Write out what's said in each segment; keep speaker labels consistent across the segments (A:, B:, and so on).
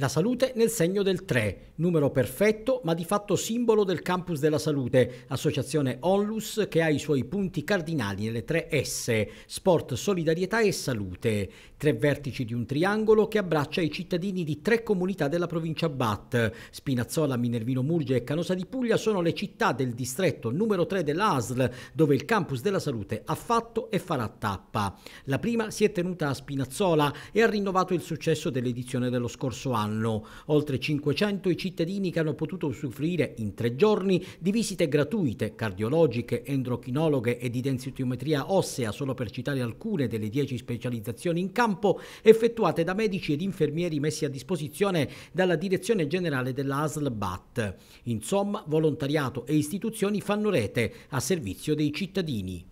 A: La salute nel segno del 3, numero perfetto ma di fatto simbolo del Campus della Salute, associazione Onlus che ha i suoi punti cardinali nelle tre S, sport, solidarietà e salute, tre vertici di un triangolo che abbraccia i cittadini di tre comunità della provincia BAT. Spinazzola, Minervino Murge e Canosa di Puglia sono le città del distretto numero 3 dell'ASL dove il Campus della Salute ha fatto e farà tappa. La prima si è tenuta a Spinazzola e ha rinnovato il successo dell'edizione dello scorso anno anno. Oltre 500 i cittadini che hanno potuto usufruire in tre giorni di visite gratuite, cardiologiche, endrochinologhe e di densitometria ossea, solo per citare alcune delle 10 specializzazioni in campo effettuate da medici ed infermieri messi a disposizione dalla Direzione Generale della ASL BAT. Insomma, volontariato e istituzioni fanno rete a servizio dei cittadini.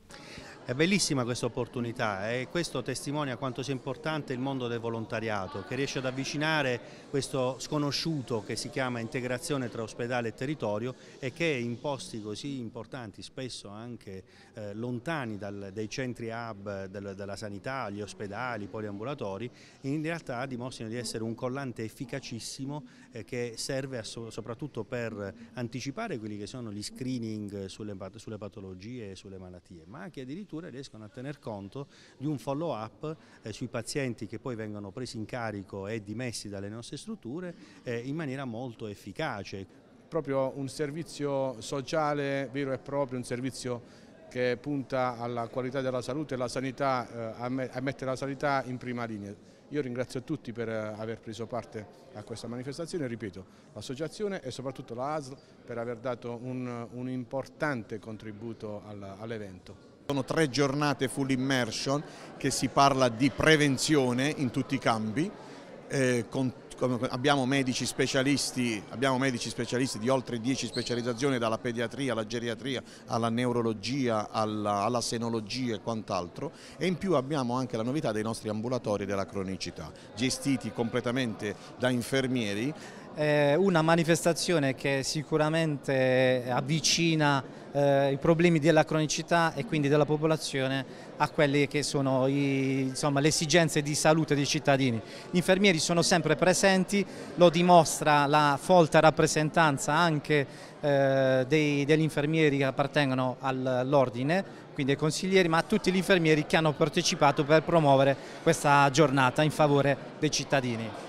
A: È bellissima questa
B: opportunità e eh. questo testimonia quanto sia importante il mondo del volontariato che riesce ad avvicinare questo sconosciuto che si chiama integrazione tra ospedale e territorio e che in posti così importanti, spesso anche eh, lontani dal, dai centri hub del, della sanità, gli ospedali, i poliambulatori, in realtà dimostrano di essere un collante efficacissimo eh, che serve so, soprattutto per anticipare quelli che sono gli screening sulle, sulle patologie e sulle malattie, ma anche addirittura strutture riescono a tener conto di un follow up eh, sui pazienti che poi vengono presi in carico e dimessi dalle
C: nostre strutture eh, in maniera molto efficace. Proprio un servizio sociale vero e proprio, un servizio che punta alla qualità della salute e la sanità, eh, a mettere la sanità in prima linea. Io ringrazio tutti per eh, aver preso parte a questa manifestazione, ripeto, l'associazione e soprattutto la ASL per aver dato un, un importante contributo all'evento.
D: Sono tre giornate full immersion che si parla di prevenzione in tutti i campi, eh, con, abbiamo, medici abbiamo, medici specialisti, di oltre 10 specializzazioni dalla pediatria alla geriatria, alla neurologia, alla, alla senologia e quant'altro e in più abbiamo anche la novità dei nostri ambulatori della cronicità, gestiti completamente
E: da infermieri eh, una manifestazione che sicuramente eh, avvicina eh, i problemi della cronicità e quindi della popolazione a quelle che sono i, insomma, le esigenze di salute dei cittadini. Gli infermieri sono sempre presenti, lo dimostra la folta rappresentanza anche eh, dei, degli infermieri che appartengono all'ordine, quindi ai consiglieri, ma a tutti gli infermieri che hanno partecipato per promuovere questa giornata in favore dei cittadini.